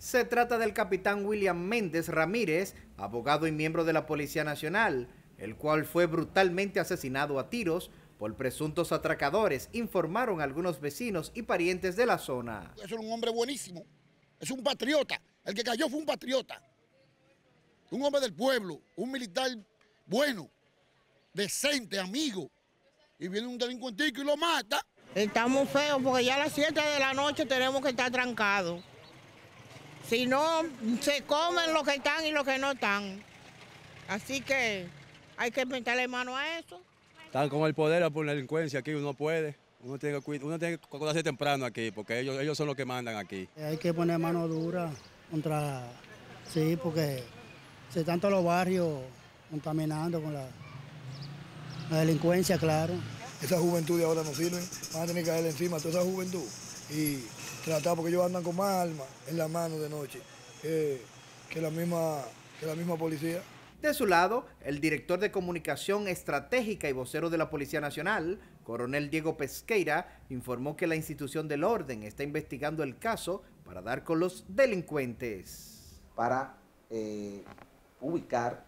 Se trata del capitán William Méndez Ramírez, abogado y miembro de la Policía Nacional, el cual fue brutalmente asesinado a tiros por presuntos atracadores, informaron algunos vecinos y parientes de la zona. Es un hombre buenísimo, es un patriota, el que cayó fue un patriota, un hombre del pueblo, un militar bueno, decente, amigo, y viene un delincuentico y lo mata. Estamos feos porque ya a las 7 de la noche tenemos que estar trancados. Si no, se comen los que están y los que no están. Así que hay que meterle mano a eso. Están con el poder por la delincuencia aquí, uno puede. Uno tiene que, uno acordarse temprano aquí, porque ellos, ellos son los que mandan aquí. Eh, hay que poner mano dura contra, sí, porque se están todos los barrios contaminando con la, la delincuencia, claro. Esa juventud de ahora no sirve, van a tener que caer encima a toda esa juventud y trataba porque ellos andan con más armas en la mano de noche que, la, misma, que la misma policía. De su lado, el director de Comunicación Estratégica y vocero de la Policía Nacional, coronel Diego Pesqueira, informó que la institución del orden está investigando el caso para dar con los delincuentes. Para eh, ubicar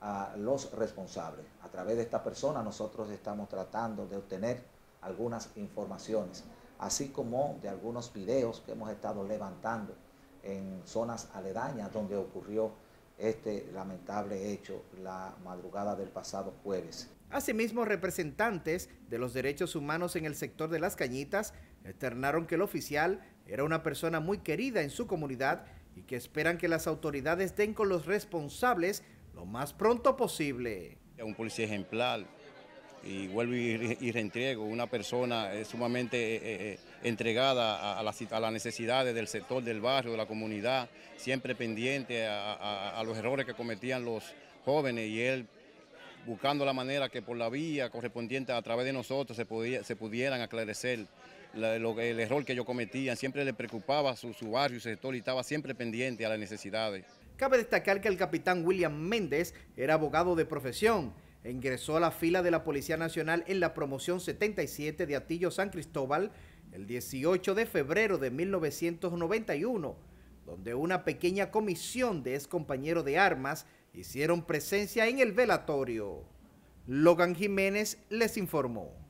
a los responsables. A través de esta persona nosotros estamos tratando de obtener algunas informaciones así como de algunos videos que hemos estado levantando en zonas aledañas donde ocurrió este lamentable hecho la madrugada del pasado jueves. Asimismo, representantes de los derechos humanos en el sector de las cañitas externaron que el oficial era una persona muy querida en su comunidad y que esperan que las autoridades den con los responsables lo más pronto posible. Un policía ejemplar, y vuelvo y, reentrego una persona eh, sumamente eh, eh, entregada a, las, a, las, necesidades del sector, del barrio, de la comunidad, siempre pendiente a, los errores que cometían los jóvenes y él buscando la manera que por la vía correspondiente a través de nosotros se, podía, se pudieran aclarecer el error que yo cometían, siempre le preocupaba su, su barrio, su sector y estaba siempre pendiente a las necesidades. Cabe destacar que el capitán William Méndez era abogado de profesión, ingresó a la fila de la Policía Nacional en la promoción 77 de Atillo San Cristóbal el 18 de febrero de 1991, donde una pequeña comisión de excompañeros de armas hicieron presencia en el velatorio. Logan Jiménez les informó.